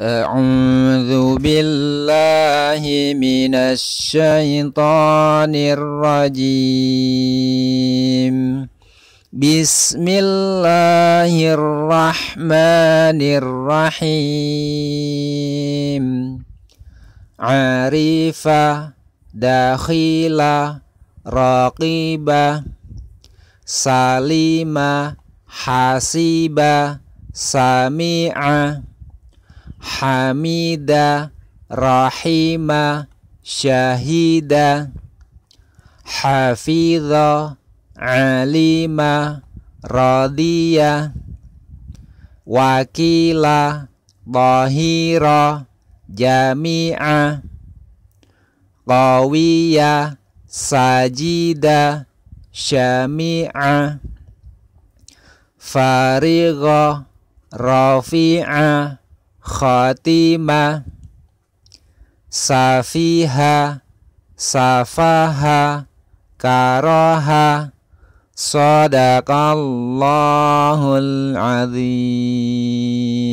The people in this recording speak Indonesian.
أعوذ بالله من الشيطان الرجيم بسم الله الرحمن الرحيم عارفة داخلة راقبة سليمة حاسبة سميعة hamida rahima syahida hafidha alima Radia, wakila bahira jami'a qawiya sajida syami'a farigha rafi'a خاتمة سافيها سافاها كراها صدق الله العظيم